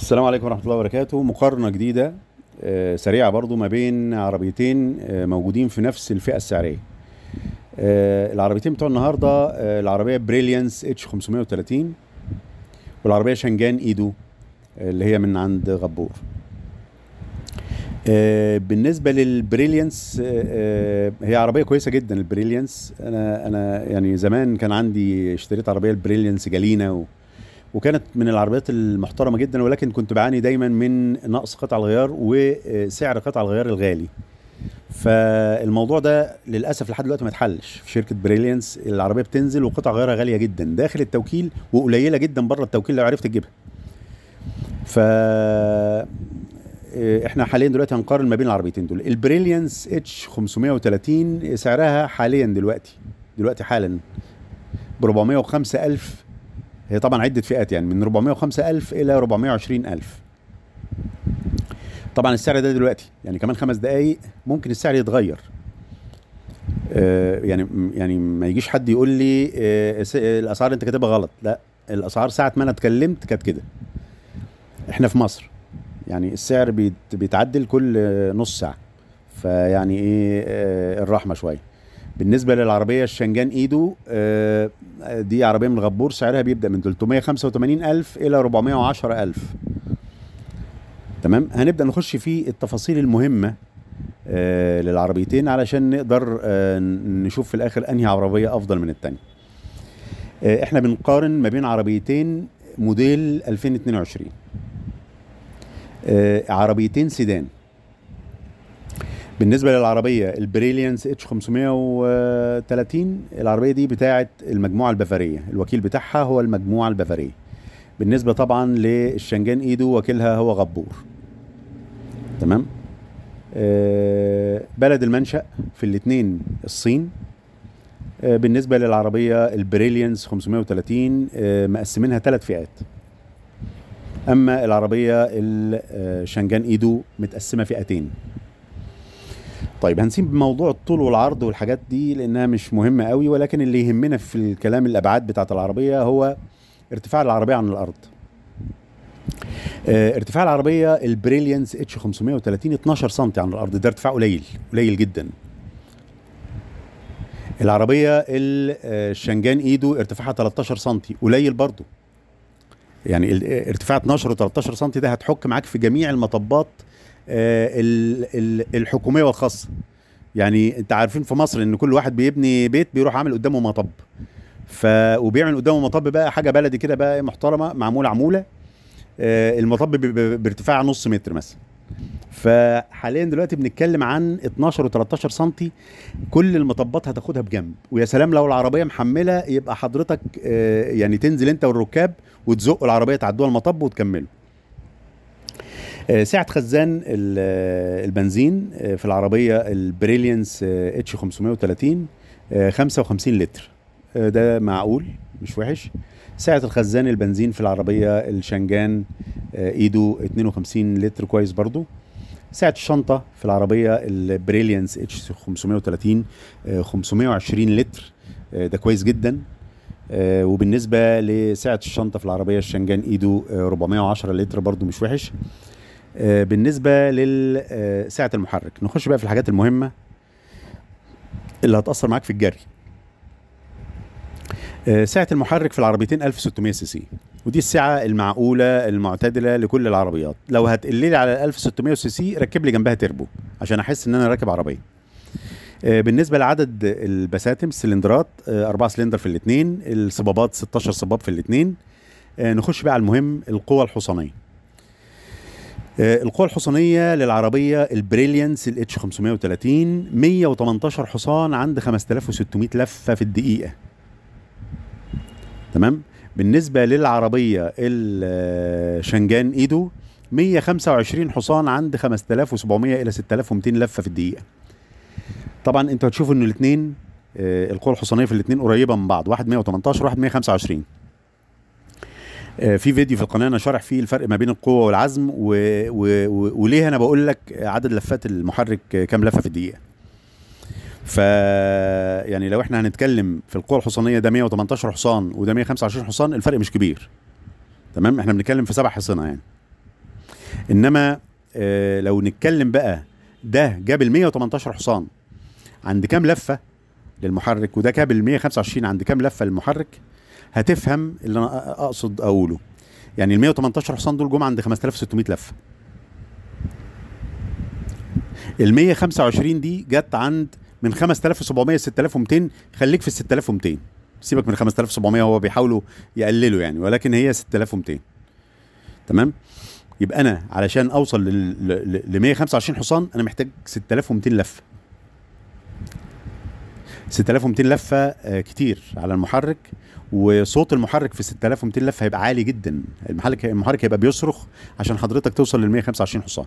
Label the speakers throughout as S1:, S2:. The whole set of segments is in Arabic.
S1: السلام عليكم ورحمه الله وبركاته مقارنه جديده آه، سريعه برضو ما بين عربيتين آه، موجودين في نفس الفئه السعريه آه، العربيتين بتوع النهارده العربيه بريليانس اتش 530 والعربيه شنجان ايدو اللي هي من عند غبور بالنسبه للبريليانس هي عربيه كويسه جدا البريليانس انا انا يعني زمان كان عندي اشتريت عربيه البريليانس جالينا و وكانت من العربيات المحترمه جدا ولكن كنت بعاني دايما من نقص قطع الغيار وسعر قطع الغيار الغالي فالموضوع ده للاسف لحد دلوقتي ما اتحلش في شركه بريليانس العربيه بتنزل وقطع غيارها غاليه جدا داخل التوكيل وقليله جدا بره التوكيل لو عرفت تجيبها ف احنا حاليا دلوقتي هنقارن ما بين العربيتين دول البريليانس اتش 530 سعرها حاليا دلوقتي دلوقتي حالا ب 405000 هي طبعا عده فئات يعني من 405 ألف الى 420 ألف طبعا السعر ده دلوقتي يعني كمان خمس دقايق ممكن السعر يتغير آه، يعني يعني ما يجيش حد يقول لي آه، الاسعار انت كاتبها غلط لا الاسعار ساعه ما انا اتكلمت كانت كده احنا في مصر يعني السعر بيتعدل كل نص ساعه فيعني ايه آه، الرحمه شويه بالنسبه للعربيه الشنجان ايدو آه، دي عربيه من الغبور سعرها بيبدا من 385 الف الى 410 الف تمام هنبدا نخش في التفاصيل المهمه آه، للعربيتين علشان نقدر آه، نشوف في الاخر انهي عربيه افضل من الثانيه احنا بنقارن ما بين عربيتين موديل 2022 عربيتين سيدان بالنسبه للعربيه البريليانس اتش 530 العربيه دي بتاعه المجموعه البافاريه الوكيل بتاعها هو المجموعه البافاريه بالنسبه طبعا للشنجان ايدو وكيلها هو غبور تمام آه بلد المنشا في الاثنين الصين آه بالنسبه للعربيه البريليانس 530 آه مقسمينها ثلاث فئات اما العربيه الشنجان آه، ايدو متقسمه فئتين طيب هنسيب موضوع الطول والعرض والحاجات دي لانها مش مهمه قوي ولكن اللي يهمنا في الكلام الابعاد بتاعه العربيه هو ارتفاع العربيه عن الارض اه ارتفاع العربيه البريليانس اتش 530 12 سم عن الارض ده ارتفاع قليل قليل جدا العربيه الشنجان آه، ايدو ارتفاعها 13 سم قليل برضه يعني آه، ارتفاع 12 و 13 سم ده هتحك معاك في جميع المطبات آه، الحكوميه والخاصه يعني انت عارفين في مصر ان كل واحد بيبني بيت بيروح عامل قدامه مطب ف وبيعمل قدامه مطب بقى حاجه بلدي كده بقى محترمه معموله عموله آه، المطب بارتفاع نص متر مثلا فحاليا دلوقتي بنتكلم عن 12 و13 سم كل المطبات هتاخدها بجنب ويا سلام لو العربيه محمله يبقى حضرتك آه، يعني تنزل انت والركاب وتزقوا العربيه تعدوها المطب وتكملوا آه، سعة خزان آه، البنزين آه، في العربية البريليانس اتش 530 55 لتر ده معقول مش وحش سعة الخزان البنزين في العربية الشنجان ايدو 52 لتر كويس برضو سعة الشنطة في العربية البريليانس اتش 530 520 لتر ده كويس جدا وبالنسبة لسعة الشنطة في العربية الشنجان ايدو 410 لتر برضو مش وحش آه، بالنسبه لسعه آه، المحرك نخش بقى في الحاجات المهمه اللي هتاثر معاك في الجري آه، سعه المحرك في العربيتين 1600 سي سي ودي السعه المعقوله المعتدله لكل العربيات لو هتقللي على 1600 سي سي ركب لي جنبها تربو عشان احس ان انا راكب عربيه بالنسبه لعدد البساتم السلندرات أربعة سلندر في الاثنين الصبابات 16 صباب في الاثنين نخش بقى على المهم القوه الحصانيه آه، القوة الحصانية للعربية البريليانس الاتش 530 118 حصان عند 5600 لفة في الدقيقة تمام بالنسبة للعربية الشنجان آه، ايدو 125 حصان عند 5700 الى 6200 لفة في الدقيقة طبعا انتوا هتشوفوا ان الاثنين القوة آه، الحصانية في الاثنين قريبة من بعض واحد 118 واحد 125 آه، في فيديو في القناه انا شارح فيه الفرق ما بين القوه والعزم و... و... و... وليه انا بقول لك عدد لفات المحرك كام لفه في الدقيقه ف يعني لو احنا هنتكلم في القوه الحصانيه ده 118 حصان وده 125 حصان الفرق مش كبير تمام احنا بنتكلم في سبع حصانه يعني انما اه لو نتكلم بقى ده جاب ال 118 حصان عند كام لفه للمحرك وده جاب ال 125 عند كام لفه للمحرك هتفهم اللي انا اقصد اقوله يعني ال 118 حصان دول جم عند 5600 لفه ال 125 دي جت عند من 5700 ل 6200 خليك في 6200 سيبك من 5700 هو بيحاولوا يقللوا يعني ولكن هي 6200 تمام يبقى انا علشان اوصل ل 125 حصان انا محتاج 6200 لفه 6200 لفه آه، كتير على المحرك وصوت المحرك في 6200 لفه هيبقى عالي جدا المحرك المحرك هيبقى بيصرخ عشان حضرتك توصل لل 125 حصان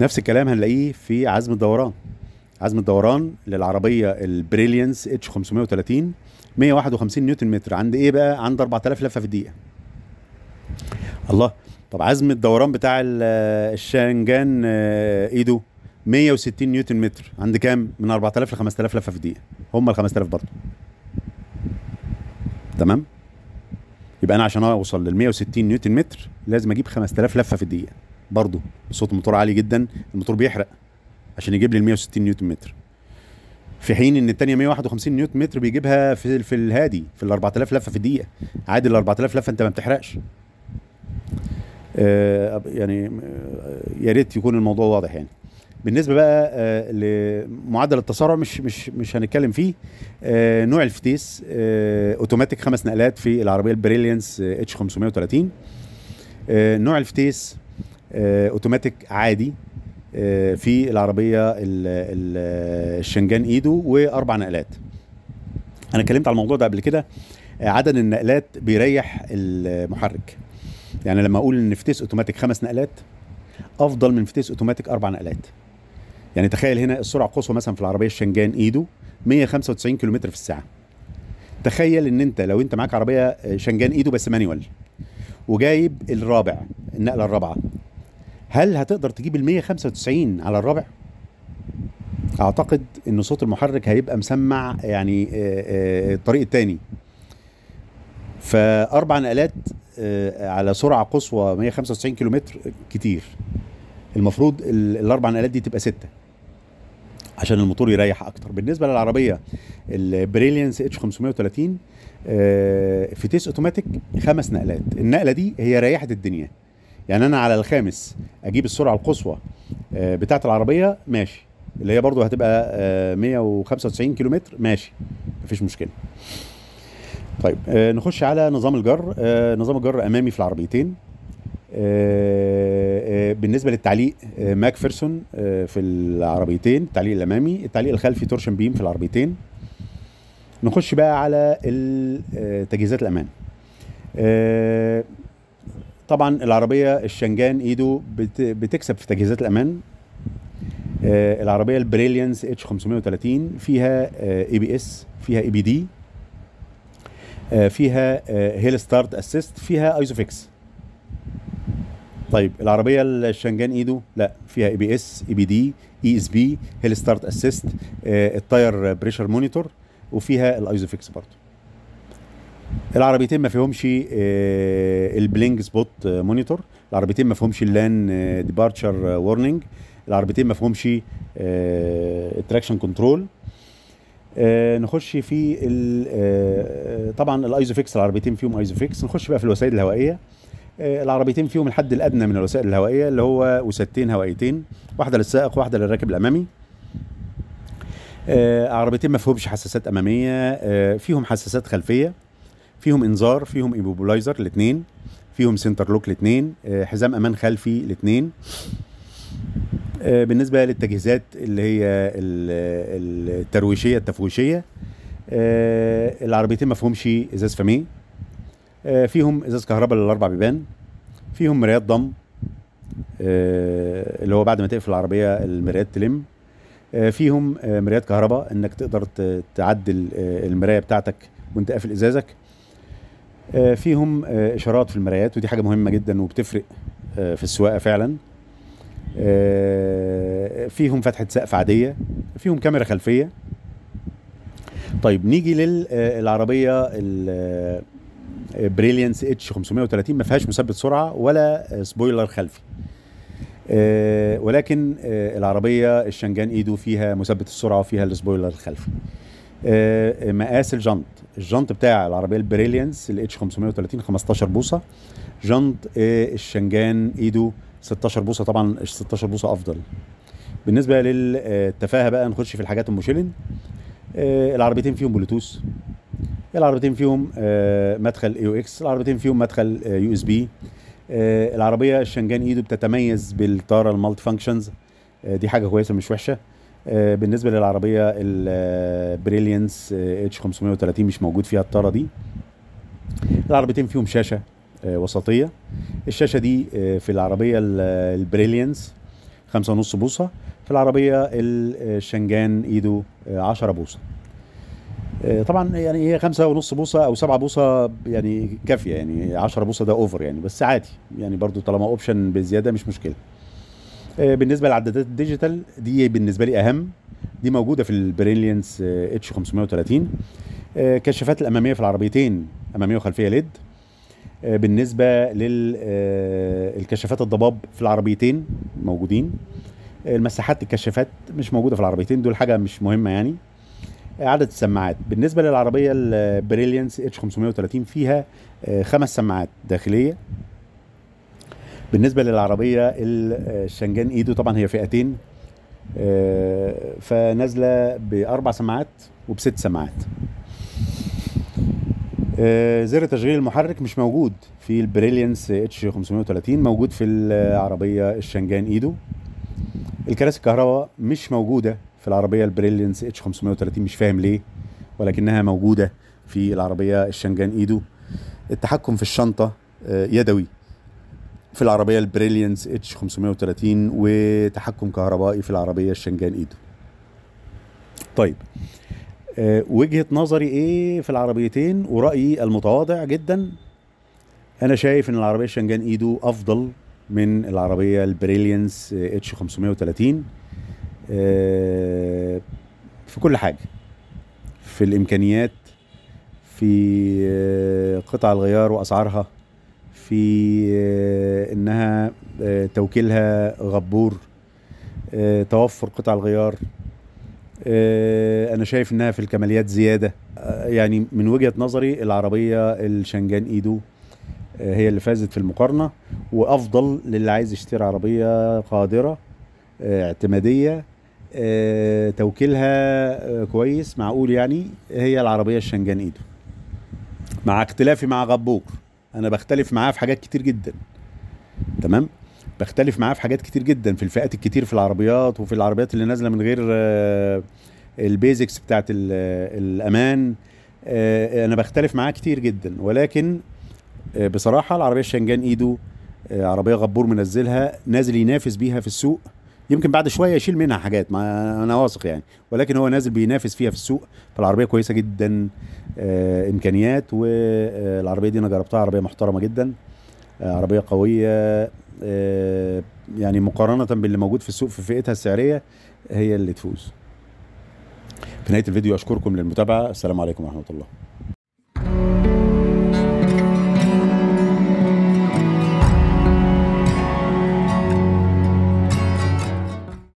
S1: نفس الكلام هنلاقيه في عزم الدوران عزم الدوران للعربيه البريليانس اتش 530 151 نيوتن متر عند ايه بقى عند 4000 لفه في الدقيقه الله طب عزم الدوران بتاع آه، الشانجان آه، ايدو 160 نيوتن متر عند كام؟ من 4000 ل 5000 لفه في الدقيقه هم ال 5000 برضه تمام؟ يبقى انا عشان اوصل لل 160 نيوتن متر لازم اجيب 5000 لفه في الدقيقه برضه صوت الموتور عالي جدا الموتور بيحرق عشان يجيب لي ال 160 نيوتن متر في حين ان الثانيه 151 نيوتن متر بيجيبها في في الهادي في ال 4000 لفه في الدقيقه عادي ال 4000 لفه انت ما بتحرقش آه يعني آه يا ريت يكون الموضوع واضح يعني بالنسبه بقى آه، لمعدل التسارع مش مش مش هنتكلم فيه آه، نوع الفتيس آه، اوتوماتيك خمس نقلات في العربيه البريليانس اتش 530 نوع الفتيس اوتوماتيك عادي في العربيه الشنجان ايدو واربع نقلات انا اتكلمت على الموضوع ده قبل كده عدد النقلات بيريح المحرك يعني لما اقول ان فتيس اوتوماتيك خمس نقلات افضل من فتيس اوتوماتيك اربع نقلات يعني تخيل هنا السرعه القصوى مثلا في العربيه الشنجان ايدو 195 كم في الساعه تخيل ان انت لو انت معاك عربيه شنجان ايدو بس مانيوال وجايب الرابع النقله الرابعه هل هتقدر تجيب ال 195 على الرابع اعتقد ان صوت المحرك هيبقى مسمع يعني آه، آه، الطريق الثاني فاربع نقلات آه، على سرعه قصوى 195 كيلومتر كتير المفروض الاربع نقلات دي تبقى سته عشان الموتور يريح اكتر بالنسبه للعربيه البريليانس اتش 530 في تيس اوتوماتيك خمس نقلات النقله دي هي ريحت الدنيا يعني انا على الخامس اجيب السرعه القصوى آه، بتاعه العربيه ماشي اللي هي برضو هتبقى 195 كيلو متر ماشي مفيش مشكله طيب آه، نخش على نظام الجر آه، نظام الجر امامي في العربيتين آه، آه، بالنسبه للتعليق آه، ماك فيرسون في العربيتين التعليق الامامي التعليق الخلفي تورشن بيم في العربيتين نخش بقى على تجهيزات الامان طبعا العربيه الشنجان ايدو بتكسب في تجهيزات الامان العربيه البريليانس اتش 530 فيها اي بي اس فيها اي بي دي فيها هيل ستارت اسيست فيها ايزوفيكس طيب العربيه الشنجان ايدو لا فيها اي بي اس اي بي دي اي اس بي هيل ستارت اسيست التاير بريشر مونيتور وفيها الايزوفيكس برضه العربيتين ما فيهمش آه، البلينج سبوت مونيتور العربيتين ما فيهمش اللان ديبارتشر وورنينج العربيتين ما فيهمش التراكشن آه، آه، كنترول نخش في طبعا الايزوفيكس العربيتين فيهم ايزوفيكس نخش بقى في الوسائد الهوائيه آه، العربيتين فيهم الحد الادنى من الوسائل الهوائيه اللي هو وسادتين هوائيتين واحده للسائق واحده للراكب الامامي آه، عربيتين ما فيهمش حساسات اماميه آه، فيهم حساسات خلفيه فيهم انذار فيهم ايبوبولايزر الاثنين فيهم سنتر لوك الاثنين حزام امان خلفي الاثنين بالنسبه للتجهيزات اللي هي الترويشيه التفويشيه العربيتين ما فيهمش ازاز فميه آه، فيهم ازاز كهرباء للاربع بيبان فيهم مرايات ضم آه، اللي هو بعد ما تقفل العربيه المرايات تلم آه، فيهم مرايات كهرباء انك تقدر تعدل المرايه بتاعتك وانت قافل ازازك فيهم اشارات في المرايات ودي حاجه مهمه جدا وبتفرق في السواقه فعلا فيهم فتحه سقف عاديه فيهم كاميرا خلفيه طيب نيجي للعربيه بريليانس اتش 530 ما فيهاش مثبت سرعه ولا سبويلر خلفي آه، ولكن آه، العربيه الشنجان ايدو فيها مثبت السرعه وفيها السبويلر الخلفي آه، مقاس الجنط الجنط بتاع العربيه البريليانس الاتش 530 15 بوصه جنط الشنجان ايدو 16 بوصه طبعا 16 بوصه افضل بالنسبه للتفاهه بقى نخش في الحاجات المشيلن العربيتين فيهم بلوتوث آه، العربيتين فيهم مدخل اي او اكس العربيتين فيهم مدخل يو اس بي العربيه الشنجان ايدو بتتميز بالطاره المالتي فانكشنز آه، دي حاجه كويسه مش وحشه آه، بالنسبه للعربيه البريليانس اتش 530 مش موجود فيها الطاره دي العربيتين فيهم شاشه وسطيه الشاشه دي في العربيه البريليانس 5.5 بوصه في العربيه الشنجان ايدو 10 بوصه آه، طبعا يعني هي خمسة ونص بوصة أو سبعة بوصة يعني كافية يعني عشرة بوصة ده أوفر يعني بس عادي يعني برضو طالما أوبشن بزيادة مش مشكلة آه، بالنسبة للعدادات الديجيتال دي بالنسبة لي أهم دي موجودة في البريليانس آه، اتش 530 كشافات الأمامية في العربيتين أمامية وخلفية ليد بالنسبة للكشافات الضباب في العربيتين موجودين المساحات الكشافات مش موجودة في العربيتين دول حاجة مش مهمة يعني عدد السماعات بالنسبه للعربيه البريليانس اتش 530 فيها آه، خمس سماعات داخليه بالنسبه للعربيه آه، الشنجان ايدو طبعا هي فئتين آه، فنازله باربع سماعات وبست سماعات زر تشغيل المحرك مش موجود في البريليانس اتش 530 موجود في العربيه الشنجان ايدو الكراسي الكهرباء مش موجوده في العربيه البريلينس اتش 530 مش فاهم ليه ولكنها موجوده في العربيه الشنجان ايدو التحكم في الشنطه آه، يدوي في العربيه البريلينس اتش 530 وتحكم كهربائي في العربيه الشنجان ايدو طيب آه، وجهه نظري ايه في العربيتين ورايي المتواضع جدا انا شايف ان العربيه الشنجان ايدو افضل من العربيه البريليانس اتش 530 آه، في كل حاجه في الامكانيات في آه، قطع الغيار واسعارها في آه، انها توكيلها غبور توفر قطع الغيار انا شايف انها في الكماليات زياده يعني من وجهه نظري العربيه الشنجان ايدو هي اللي فازت في المقارنه وافضل للي عايز يشتري عربيه قادره اعتماديه آه، توكيلها آه، كويس معقول يعني هي العربية الشنجان ايدو مع اختلافي مع غبور انا بختلف معاه في حاجات كتير جدا تمام بختلف معاه في حاجات كتير جدا في الفئات الكتير في العربيات وفي العربيات اللي نازله من غير آه، البيزكس بتاعت الامان انا بختلف معاه كتير جدا ولكن بصراحه العربيه الشنجان ايدو عربيه غبور منزلها نازل ينافس بيها في السوق يمكن بعد شويه يشيل منها حاجات ما انا واثق يعني ولكن هو نازل بينافس فيها في السوق فالعربيه كويسه جدا آه امكانيات والعربيه دي انا جربتها عربيه محترمه جدا آه عربيه قويه آه يعني مقارنه باللي موجود في السوق في فئتها السعريه هي اللي تفوز في نهايه الفيديو اشكركم للمتابعه السلام عليكم ورحمه الله